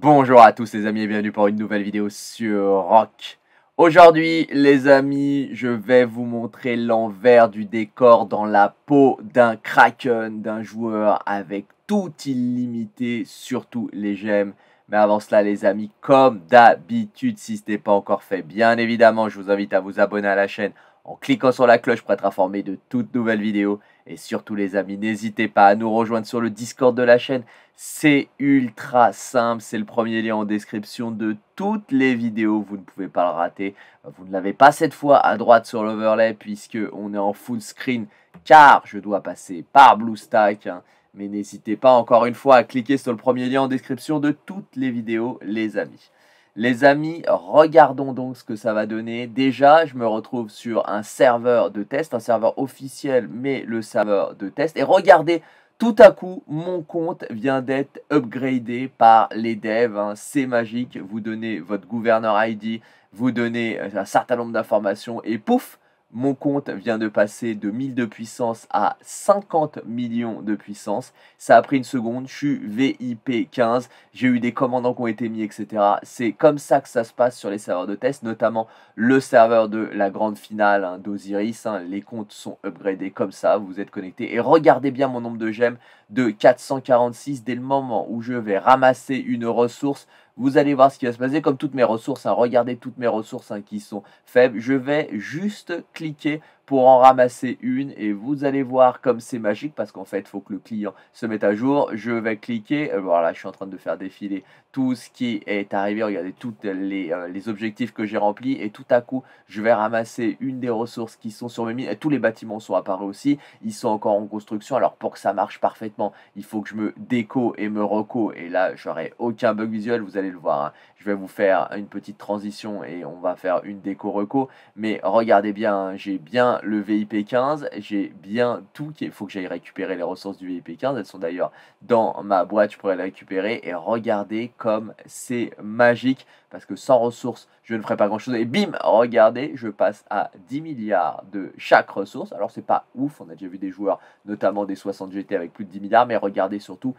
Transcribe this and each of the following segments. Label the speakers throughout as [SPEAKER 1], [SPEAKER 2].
[SPEAKER 1] Bonjour à tous les amis et bienvenue pour une nouvelle vidéo sur Rock. Aujourd'hui les amis, je vais vous montrer l'envers du décor dans la peau d'un Kraken, d'un joueur avec tout illimité, surtout les gemmes. Mais avant cela, les amis, comme d'habitude, si ce n'est pas encore fait, bien évidemment, je vous invite à vous abonner à la chaîne en cliquant sur la cloche pour être informé de toutes nouvelles vidéos. Et surtout, les amis, n'hésitez pas à nous rejoindre sur le Discord de la chaîne. C'est ultra simple, c'est le premier lien en description de toutes les vidéos. Vous ne pouvez pas le rater. Vous ne l'avez pas cette fois à droite sur l'overlay puisque on est en full screen car je dois passer par BlueStack. Hein. Mais n'hésitez pas encore une fois à cliquer sur le premier lien en description de toutes les vidéos, les amis. Les amis, regardons donc ce que ça va donner. Déjà, je me retrouve sur un serveur de test, un serveur officiel, mais le serveur de test. Et regardez, tout à coup, mon compte vient d'être upgradé par les devs. Hein. C'est magique, vous donnez votre gouverneur ID, vous donnez un certain nombre d'informations et pouf mon compte vient de passer de 1000 de puissance à 50 millions de puissance. Ça a pris une seconde. Je suis VIP 15. J'ai eu des commandants qui ont été mis, etc. C'est comme ça que ça se passe sur les serveurs de test, notamment le serveur de la grande finale hein, d'Osiris. Hein. Les comptes sont upgradés comme ça. Vous êtes connecté. Et regardez bien mon nombre de gemmes de 446 dès le moment où je vais ramasser une ressource vous allez voir ce qui va se passer. Comme toutes mes ressources, hein, regardez toutes mes ressources hein, qui sont faibles. Je vais juste cliquer pour en ramasser une et vous allez voir comme c'est magique parce qu'en fait il faut que le client se mette à jour je vais cliquer euh, voilà je suis en train de faire défiler tout ce qui est arrivé regardez tous les, euh, les, objectifs que j'ai remplis et tout à coup je vais ramasser une des ressources qui sont sur mes mines et tous les bâtiments sont apparus aussi ils sont encore en construction alors pour que ça marche parfaitement il faut que je me déco et me reco et là je j'aurai aucun bug visuel vous allez le voir. Hein. Je vais vous faire une petite transition et on va faire une déco reco. Mais regardez bien, hein, j'ai bien le VIP 15, j'ai bien tout. Il faut que j'aille récupérer les ressources du VIP 15. Elles sont d'ailleurs dans ma boîte, je pourrais les récupérer. Et regardez comme c'est magique parce que sans ressources, je ne ferai pas grand chose. Et bim, regardez, je passe à 10 milliards de chaque ressource. Alors c'est pas ouf, on a déjà vu des joueurs, notamment des 60 GT avec plus de 10 milliards, mais regardez surtout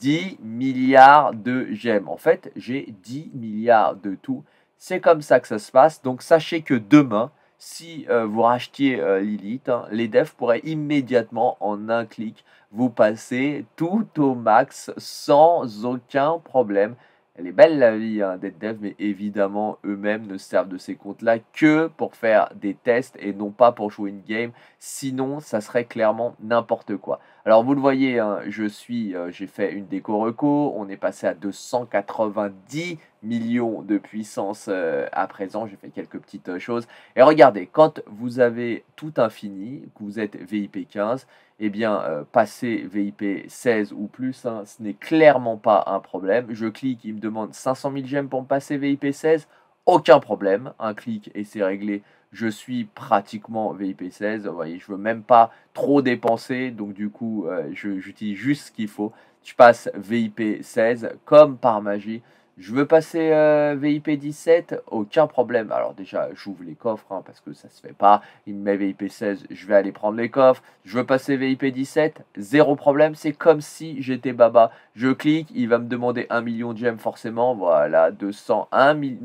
[SPEAKER 1] 10 milliards de gemmes. En fait, j'ai 10 milliards de tout. C'est comme ça que ça se passe. Donc sachez que demain, si euh, vous rachetiez euh, Lilith, hein, les devs pourraient immédiatement, en un clic, vous passer tout au max sans aucun problème. Elle est belle la vie hein, d'être dev, mais évidemment, eux-mêmes ne servent de ces comptes-là que pour faire des tests et non pas pour jouer une game. Sinon, ça serait clairement n'importe quoi. Alors, vous le voyez, hein, je suis, euh, j'ai fait une déco reco, on est passé à 290 millions de puissance euh, à présent. J'ai fait quelques petites euh, choses. Et regardez, quand vous avez tout infini, que vous êtes VIP 15, eh bien, euh, passer VIP 16 ou plus, hein, ce n'est clairement pas un problème. Je clique, il me demande 500 000 gemmes pour me passer VIP 16. Aucun problème, un clic et c'est réglé. Je suis pratiquement VIP 16. Vous voyez, je veux même pas trop dépenser, donc du coup, j'utilise juste ce qu'il faut. Je passe VIP 16 comme par magie. Je veux passer euh, VIP 17, aucun problème. Alors déjà, j'ouvre les coffres hein, parce que ça se fait pas. Il me met VIP 16, je vais aller prendre les coffres. Je veux passer VIP 17, zéro problème. C'est comme si j'étais Baba. Je clique, il va me demander 1 million de gemmes forcément. Voilà, 201 000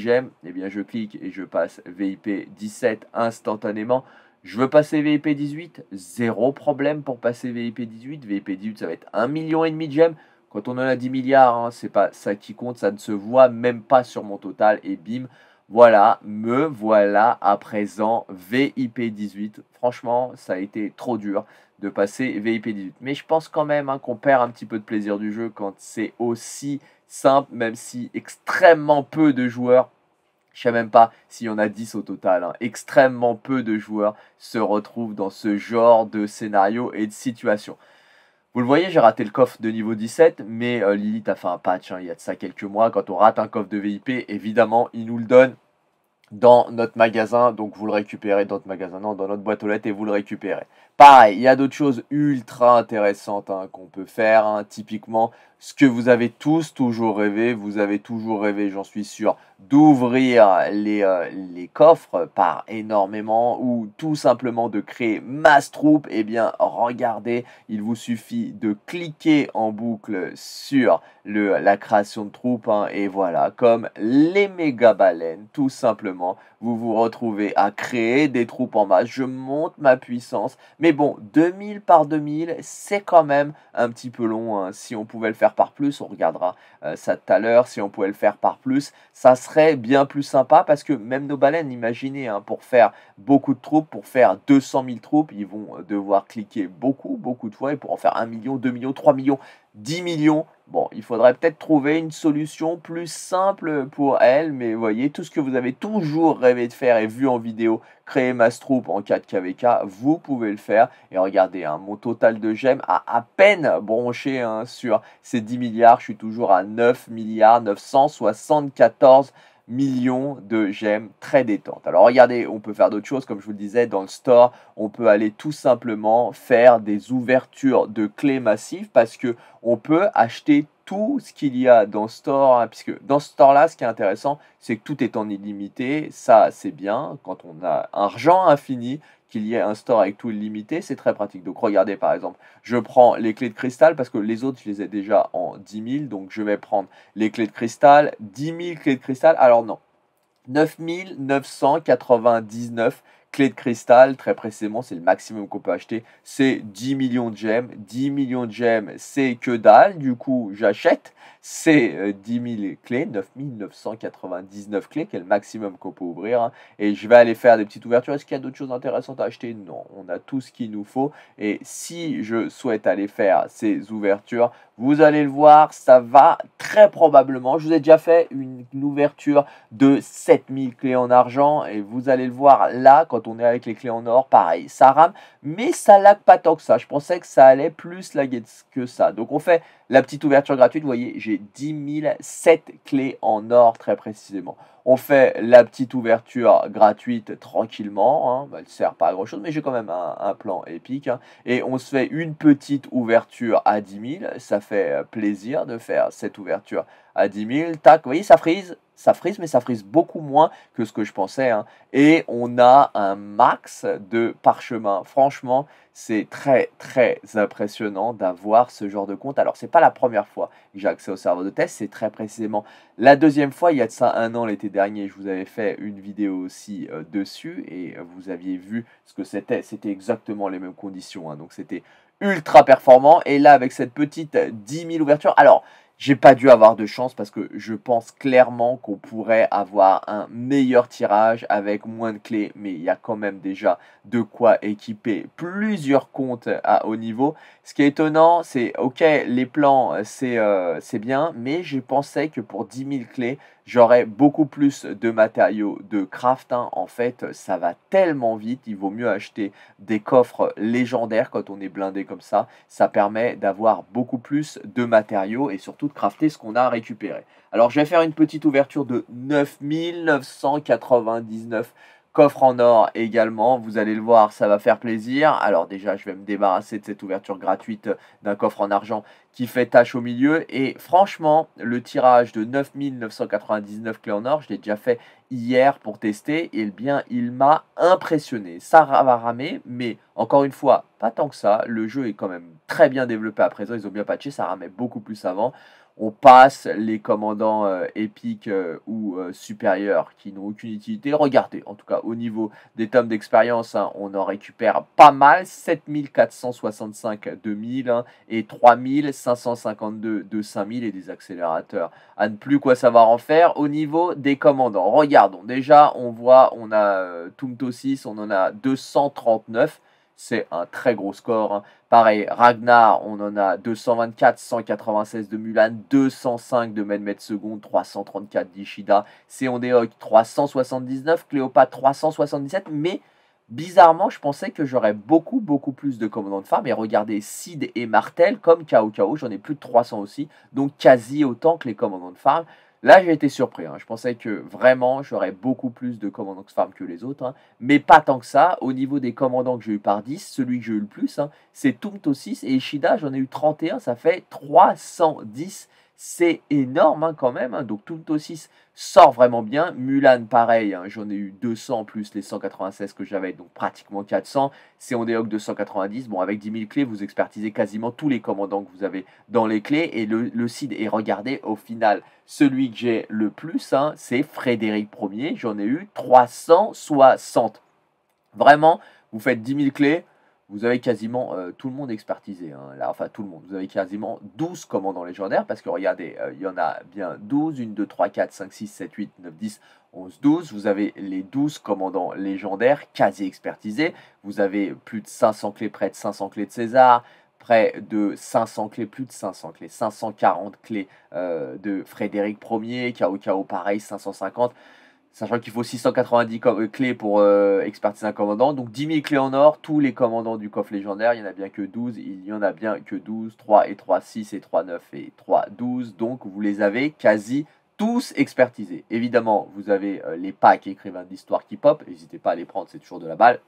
[SPEAKER 1] gemmes, eh bien je clique et je passe VIP 17 instantanément. Je veux passer VIP 18, zéro problème pour passer VIP 18. VIP 18, ça va être 1,5 million et demi de gemmes. Quand on en a 10 milliards, hein, c'est pas ça qui compte, ça ne se voit même pas sur mon total et bim, voilà, me voilà à présent VIP 18. Franchement, ça a été trop dur de passer VIP 18. Mais je pense quand même hein, qu'on perd un petit peu de plaisir du jeu quand c'est aussi simple, même si extrêmement peu de joueurs je sais même pas s'il y en a 10 au total. Hein, extrêmement peu de joueurs se retrouvent dans ce genre de scénario et de situation. Vous le voyez, j'ai raté le coffre de niveau 17, mais euh, Lilith a fait un patch hein, il y a de ça quelques mois. Quand on rate un coffre de VIP, évidemment, il nous le donne dans notre magasin. Donc vous le récupérez dans notre magasin, non, dans notre boîte aux lettres et vous le récupérez. Pareil, il y a d'autres choses ultra intéressantes hein, qu'on peut faire. Hein. Typiquement, ce que vous avez tous toujours rêvé, vous avez toujours rêvé, j'en suis sûr, d'ouvrir les, euh, les, coffres par énormément ou tout simplement de créer masse troupe. Eh bien, regardez, il vous suffit de cliquer en boucle sur le, la création de troupes hein, et voilà, comme les méga baleines, tout simplement, vous vous retrouvez à créer des troupes en masse. Je monte ma puissance. Mais bon, 2000 par 2000, c'est quand même un petit peu long. Hein. Si on pouvait le faire par plus, on regardera euh, ça tout à l'heure. Si on pouvait le faire par plus, ça serait bien plus sympa parce que même nos baleines, imaginez, hein, pour faire beaucoup de troupes, pour faire 200 000 troupes, ils vont euh, devoir cliquer beaucoup, beaucoup de fois et pour en faire 1 million, 2 millions, 3 millions, 10 millions, Bon, il faudrait peut-être trouver une solution plus simple pour elle, mais vous voyez, tout ce que vous avez toujours rêvé de faire et vu en vidéo, créer troupe en 4KVK, vous pouvez le faire. Et regardez, hein, mon total de gemmes a à peine bronché hein, sur ces 10 milliards, je suis toujours à 9 milliards 974 millions de gemmes très détente. Alors regardez, on peut faire d'autres choses, comme je vous le disais, dans le store, on peut aller tout simplement faire des ouvertures de clés massives parce que on peut acheter tout ce qu'il y a dans le store, hein, puisque dans ce store-là, ce qui est intéressant, c'est que tout est en illimité, ça c'est bien, quand on a un argent infini, qu'il y ait un store avec tout illimité, c'est très pratique. Donc regardez par exemple, je prends les clés de cristal parce que les autres, je les ai déjà en 10 000. Donc je vais prendre les clés de cristal, 10 000 clés de cristal. Alors non, 9 999 clé de cristal, très précisément, c'est le maximum qu'on peut acheter, c'est 10 millions de gemmes. 10 millions de gemmes, c'est que dalle, du coup, j'achète ces 10 000 clés, 9 999 clés, qui est le maximum qu'on peut ouvrir. Hein. et je vais aller faire des petites ouvertures. Est-ce qu'il y a d'autres choses intéressantes à acheter Non, on a tout ce qu'il nous faut. Et si je souhaite aller faire ces ouvertures, vous allez le voir, ça va très probablement. Je vous ai déjà fait une, ouverture de 7000 clés en argent et vous allez le voir là quand on est avec les clés en or, pareil, ça rame, mais ça lag pas tant que ça. Je pensais que ça allait plus laguer que ça. Donc on fait la petite ouverture gratuite, vous voyez, j'ai 10 007 clés en or très précisément. On fait la petite ouverture gratuite tranquillement, hein, bah, elle ne sert pas à grand chose, mais j'ai quand même un, plan épique. Hein. et on se fait une petite ouverture à 10 000, ça fait euh, plaisir de faire cette ouverture à 10 000. Tac, vous voyez, ça frise, ça frise, mais ça frise beaucoup moins que ce que je pensais. Hein. Et on a un max de parchemin. Franchement, c'est très très impressionnant d'avoir ce genre de compte. Alors c'est pas la première fois que j'ai accès au serveur de test, c'est très précisément la deuxième fois, il y a de ça un an l'été dernier, je vous avais fait une vidéo aussi euh, dessus et vous aviez vu ce que c'était, c'était exactement les mêmes conditions, hein. donc c'était ultra performant et là avec cette petite 10 000 ouvertures, alors j'ai pas dû avoir de chance parce que je pense clairement qu'on pourrait avoir un meilleur tirage avec moins de clés, mais il y a quand même déjà de quoi équiper plusieurs comptes à haut niveau. Ce qui est étonnant, c'est ok, les plans euh, c'est euh, c'est bien, mais j'ai pensé que pour 10 000 clés, j'aurai beaucoup plus de matériaux de craft. Hein. En fait, ça va tellement vite, il vaut mieux acheter des coffres légendaires quand on est blindé comme ça. Ça permet d'avoir beaucoup plus de matériaux et surtout de crafter ce qu'on a récupéré. Alors, je vais faire une petite ouverture de 9999 Coffre en or également, vous allez le voir, ça va faire plaisir. Alors déjà, je vais me débarrasser de cette ouverture gratuite euh, d'un coffre en argent qui fait tâche au milieu. Et franchement, le tirage de 9999 clés en or, je l'ai déjà fait hier pour tester. Et eh bien, il m'a impressionné. Ça va ramer, mais encore une fois, pas tant que ça. Le jeu est quand même très bien développé à présent. Ils ont bien patché, ça ramait beaucoup plus avant on passe les commandants euh, épiques euh, ou euh, supérieurs qui n'ont aucune utilité. Regardez, en tout cas au niveau des tomes d'expérience, hein, on en récupère pas mal, 7465 de 1000 et 3552 de 5000 et des accélérateurs. À ne plus quoi savoir en faire au niveau des commandants. Regardons, déjà on voit, on a Tumto 6, on en a 239 c'est un très gros score. Hein. Pareil, Ragnar, on en a 224, 196 de Mulan, 205 de Medmed seconde, 334 d'Ishida, Seondeok 379, Cléopâtre 377, mais bizarrement, je pensais que j'aurais beaucoup, beaucoup plus de commandants de femmes, et regardez, Sid et Martel, comme Kao Kao, j'en ai plus de 300 aussi, donc quasi autant que les commandants de femmes. Là, j'ai été surpris. Hein. Je pensais que vraiment, j'aurais beaucoup plus de commandants farm que les autres. Hein. Mais pas tant que ça. Au niveau des commandants que j'ai eu par 10, celui que j'ai eu le plus, hein, c'est Tumto 6 et Ishida, j'en ai eu 31. Ça fait 310 c'est énorme hein, quand même. Hein. Donc Tunto 6 sort vraiment bien. Mulan, pareil, hein. j'en ai eu 200 plus les 196 que j'avais, donc pratiquement 400. C'est de 290. Bon, avec 10 000 clés, vous expertisez quasiment tous les commandants que vous avez dans les clés. Et le, le site est regardé au final. Celui que j'ai le plus, c'est Frédéric Ier. J'en ai eu 360. Vraiment, vous faites 10 000 clés vous avez quasiment euh, tout le monde expertisé. Hein, là, enfin, tout le monde. Vous avez quasiment 12 commandants légendaires, parce que regardez, euh, il y en a bien 12. 1, 2, 3, 4, 5, 6, 7, 8, 9, 10, 11, 12. Vous avez les 12 commandants légendaires quasi expertisés. Vous avez plus de 500 clés, près de 500 clés de César, près de 500 clés, plus de 500 clés, 540 clés euh, de Frédéric Ier, Kao Kao, pareil, 550. Sachant qu'il faut 690 euh, clés pour euh, expertiser un commandant. Donc 10 000 clés en or, tous les commandants du coffre légendaire, il n'y en a bien que 12. Il y en a bien que 12, 3 et 3, 6 et 3, 9 et 3, 12. Donc vous les avez quasi tous expertisés. Évidemment, vous avez euh, les packs écrivains d'histoire qui pop. N'hésitez pas à les prendre, c'est toujours de la balle.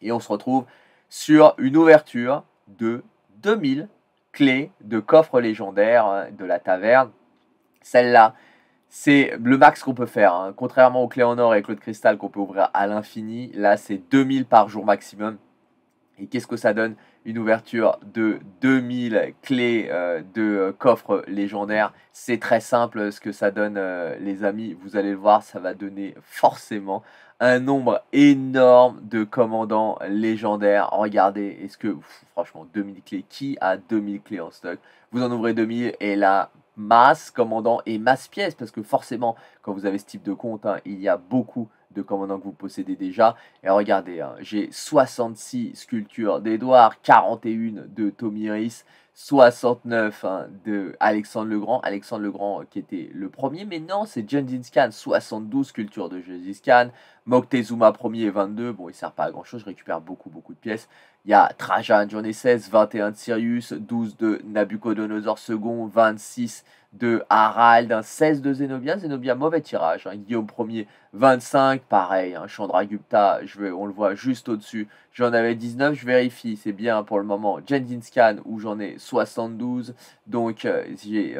[SPEAKER 1] Et on se retrouve sur une ouverture de 2000 clés de coffre légendaire hein, de la taverne. Celle-là, c'est le max qu'on peut faire. Hein. Contrairement aux clés en or et clés de cristal qu'on peut ouvrir à l'infini, là c'est 2000 par jour maximum. Et qu'est-ce que ça donne Une ouverture de 2000 clés euh, de euh, coffre légendaires. C'est très simple ce que ça donne euh, les amis. Vous allez le voir, ça va donner forcément un nombre énorme de commandants légendaires. Regardez, est-ce que franchement 2000 clés Qui a 2000 clés en stock Vous en ouvrez 2000 et là, masse commandant et masse pièce, parce que forcément, quand vous avez ce type de compte, hein, il y a beaucoup de commandants que vous possédez déjà. Et regardez, hein, j'ai 66 sculptures d'Edouard, 41 de Tommy 69 hein, de Alexandre le Grand. Alexandre le Grand qui était le premier, mais non, c'est John Khan, 72 sculptures de John Khan. Moctezuma premier, 22. Bon, il sert pas à grand chose, je récupère beaucoup, beaucoup de pièces. Il y a Trajan, journée 16, 21 de Sirius, 12 de Nabucodonosor second, 26 de Harald, un 16 de Zenobia. Zenobia, mauvais tirage. Hein. Guillaume 1er, 25, pareil. Hein. Chandra Gupta je on le voit juste au-dessus. J'en avais 19, je vérifie, c'est bien hein, pour le moment. Jendinskan où j'en ai 72. Donc, euh, euh, Chandra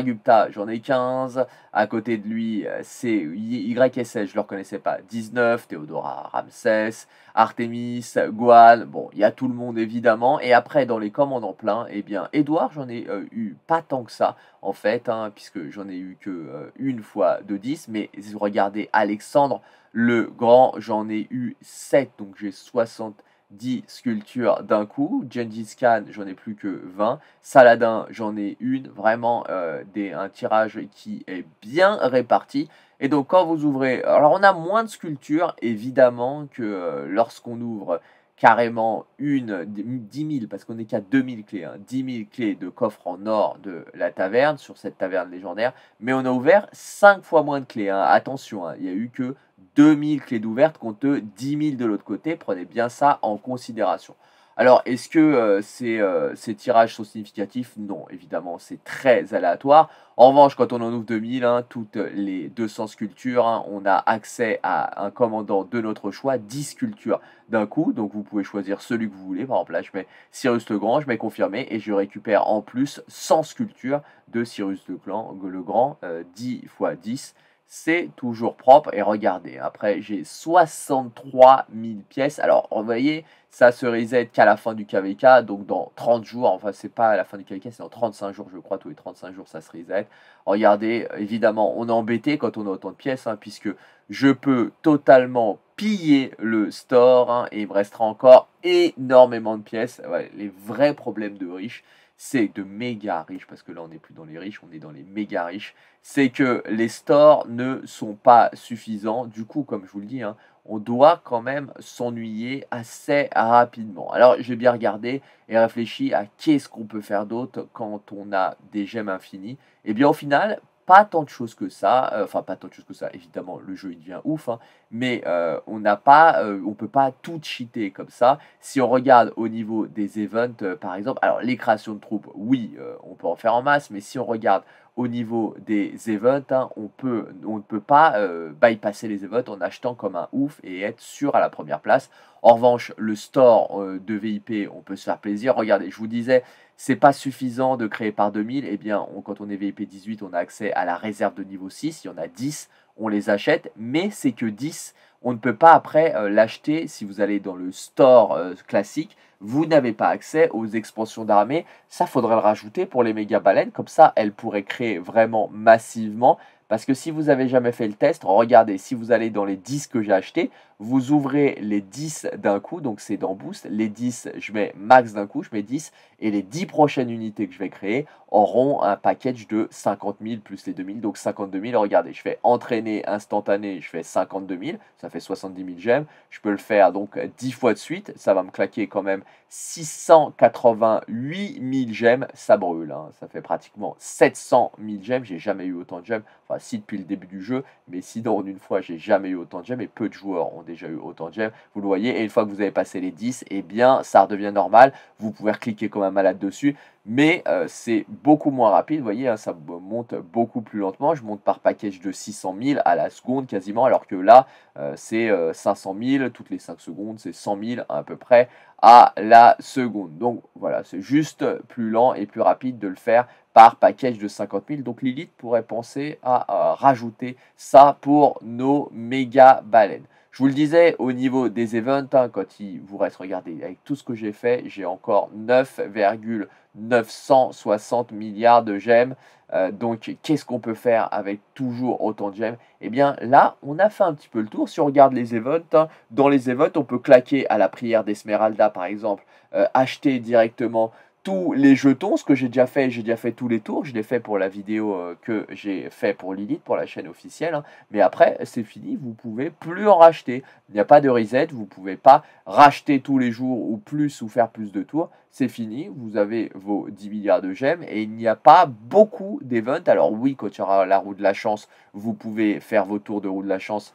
[SPEAKER 1] j'ai Chandragupta, j'en ai 15. À côté de lui, euh, c'est YSS, je ne le reconnaissais pas. 19, Théodora Ramsès, Artemis, Guan. Bon, il y a tout le monde évidemment. Et après, dans les commandants plein, eh bien, Edouard, j'en ai eu pas tant que ça en fait, hein, puisque j'en ai eu que euh, une fois de 10, mais si vous regardez Alexandre le Grand, j'en ai eu 7, donc j'ai 70 sculptures d'un coup. Genghis Khan, j'en ai plus que 20. Saladin, j'en ai une. Vraiment euh, des, un tirage qui est bien réparti. Et donc quand vous ouvrez, alors on a moins de sculptures évidemment que euh, lorsqu'on ouvre carrément une, 10 000, parce qu'on n'est qu'à 2000 clés, 10 hein. 000 clés de coffre en or de la taverne, sur cette taverne légendaire, mais on a ouvert 5 fois moins de clés, hein. attention, hein, il n'y a eu que 2000 clés d'ouverte contre 10 000 de l'autre côté, prenez bien ça en considération. Alors, est-ce que euh, euh, ces, tirages sont significatifs Non, évidemment, c'est très aléatoire. En revanche, quand on en ouvre 2000, hein, toutes les 200 sculptures, hein, on a accès à un commandant de notre choix, 10 sculptures d'un coup. Donc, vous pouvez choisir celui que vous voulez. Par exemple, là, je mets Cyrus le Grand, je mets confirmé et je récupère en plus 100 sculptures de Cyrus le, Grand, le Grand 10 x 10 c'est toujours propre. Et regardez, après j'ai 63 000 pièces. Alors, vous voyez, ça se reset qu'à la fin du KVK, donc dans 30 jours. Enfin, c'est pas à la fin du KVK, c'est dans 35 jours, je crois. Tous les 35 jours, ça se reset. Regardez, évidemment, on est embêté quand on a autant de pièces, hein, puisque je peux totalement piller le store hein, et il me restera encore énormément de pièces. les vrais problèmes de riches c'est de méga riches, parce que là on n'est plus dans les riches, on est dans les méga riches, c'est que les stores ne sont pas suffisants. Du coup, comme je vous le dis, hein, on doit quand même s'ennuyer assez rapidement. Alors j'ai bien regardé et réfléchi à qu'est-ce qu'on peut faire d'autre quand on a des gemmes infinies. Et eh bien au final, pas tant de choses que ça, euh, enfin pas tant de choses que ça, évidemment le jeu il devient ouf, hein, mais euh, on n'a pas, euh, on peut pas tout cheater comme ça. Si on regarde au niveau des events par exemple, alors les créations de troupes, oui, on peut en faire en masse, mais si on regarde au niveau des events, hein, on peut, on ne peut pas bypasser les events en achetant comme un ouf et être sûr à la première place. En revanche, le store de VIP, on peut se faire plaisir. Regardez, je vous disais, c'est pas suffisant de créer par 2000, eh bien, quand on est VIP 18, on a accès à la réserve de niveau 6. Il y en a 10, on les achète, mais c'est que 10. On ne peut pas après euh, l'acheter si vous allez dans le store euh, classique. Vous n'avez pas accès aux expansions d'armée. Ça faudrait le rajouter pour les méga baleines. Comme ça, elles pourraient créer vraiment massivement. Parce que si vous n'avez jamais fait le test, regardez, si vous allez dans les 10 que j'ai achetés, vous ouvrez les 10 d'un coup, donc c'est dans Boost. Les 10, je mets max d'un coup, je mets 10. Et les 10 prochaines unités que je vais créer auront un package de 50 000 plus les 2 000, donc 52 000. Regardez, je fais entraîner instantané, je fais 52 000, ça fait 70 000 gemmes. Je peux le faire donc 10 fois de suite, ça va me claquer quand même 688 000 gemmes, ça brûle, hein. ça fait pratiquement 700 000 gemmes. J'ai jamais eu autant de gemmes, enfin si depuis le début du jeu, mais si dans une fois, j'ai jamais eu autant de gemmes et peu de joueurs ont déjà eu autant de gemmes. Vous le voyez, et une fois que vous avez passé les 10, eh bien, ça redevient normal. Vous pouvez cliquer comme un malade dessus mais euh, c'est beaucoup moins rapide, vous voyez, hein, ça monte beaucoup plus lentement, je monte par package de 600 000 à la seconde quasiment, alors que là, euh, c'est 500 euh, 000, toutes les 5 secondes, c'est 100 000 à peu près à la seconde. Donc voilà, c'est juste plus lent et plus rapide de le faire par package de 50 000. Donc Lilith pourrait penser à rajouter ça pour nos méga baleines. Je vous le disais, au niveau des events, hein, quand il vous reste, regardez, avec tout ce que j'ai fait, j'ai encore 9,960 milliards de gemmes. Euh, donc, qu'est-ce qu'on peut faire avec toujours autant de gemmes Eh bien, là, on a fait un petit peu le tour. Si on regarde les events, hein, dans les events, on peut claquer à la prière d'Esmeralda, par exemple, euh, acheter directement tous les jetons, ce que j'ai déjà fait, j'ai déjà fait tous les tours, je l'ai fait pour la vidéo euh, que j'ai fait pour Lilith, pour la chaîne officielle, hein. mais après c'est fini, vous pouvez plus en racheter, il n'y a pas de reset, vous pouvez pas racheter tous les jours ou plus ou faire plus de tours, c'est fini, vous avez vos 10 milliards de gemmes et il n'y a pas beaucoup d'events, alors oui, quand il y aura la roue de la chance, vous pouvez faire vos tours de roue de la chance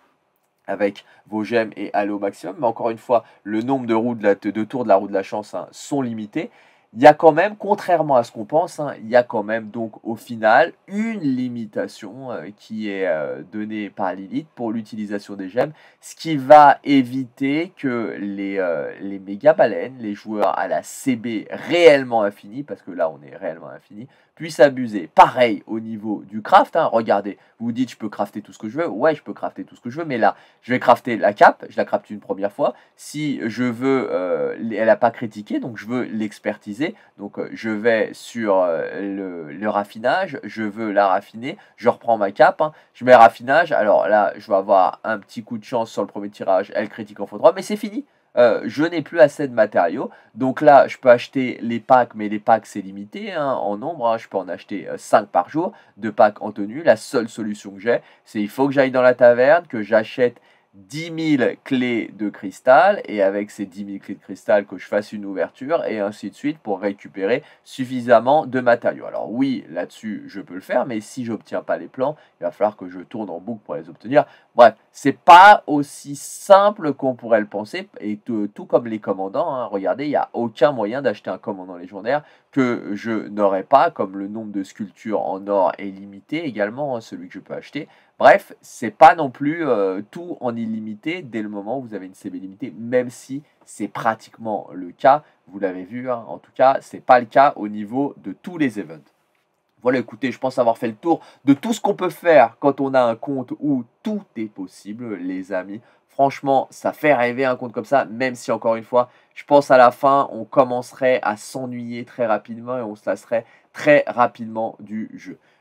[SPEAKER 1] avec vos gemmes et aller au maximum, mais encore une fois, le nombre de, roues de, la, tours de la roue de la chance hein, sont limités, il y a quand même, contrairement à ce qu'on pense, hein, il y a quand même donc au final une limitation euh, qui est euh, donnée par Lilith pour l'utilisation des gemmes, ce qui va éviter que les, euh, les méga baleines, les joueurs à la CB réellement infinie, parce que là on est réellement infini, puisse abuser. Pareil au niveau du craft, hein. regardez, vous, dites je peux crafter tout ce que je veux, ouais je peux crafter tout ce que je veux, mais là je vais crafter la cape, je la crafte une première fois, si je veux, euh, elle n'a pas critiqué, donc je veux l'expertiser, donc euh, je vais sur euh, le, raffinage, je veux la raffiner, je reprends ma cape, hein. je mets raffinage, alors là je vais avoir un petit coup de chance sur le premier tirage, elle critique en faux droit, mais c'est fini, euh, je n'ai plus assez de matériaux. Donc là, je peux acheter les packs, mais les packs, c'est limité hein, en nombre. Hein. je peux en acheter 5 euh, par jour, de packs en tenue. La seule solution que j'ai, c'est il faut que j'aille dans la taverne, que j'achète 10 000 clés de cristal et avec ces 10 000 clés de cristal que je fasse une ouverture et ainsi de suite pour récupérer suffisamment de matériaux. Alors oui, là-dessus, je peux le faire, mais si j'obtiens pas les plans, il va falloir que je tourne en boucle pour les obtenir. Bref, c'est pas aussi simple qu'on pourrait le penser et tout, comme les commandants. Hein. regardez, il n'y a aucun moyen d'acheter un commandant légendaire que je n'aurais pas, comme le nombre de sculptures en or est limité également, hein, celui que je peux acheter. Bref, c'est pas non plus euh, tout en illimité dès le moment où vous avez une CB limitée, même si c'est pratiquement le cas. Vous l'avez vu, hein. en tout cas, c'est pas le cas au niveau de tous les events. Voilà, écoutez, je pense avoir fait le tour de tout ce qu'on peut faire quand on a un compte où tout est possible, les amis. Franchement, ça fait rêver un compte comme ça, même si encore une fois, je pense à la fin, on commencerait à s'ennuyer très rapidement et on se lasserait très rapidement du jeu.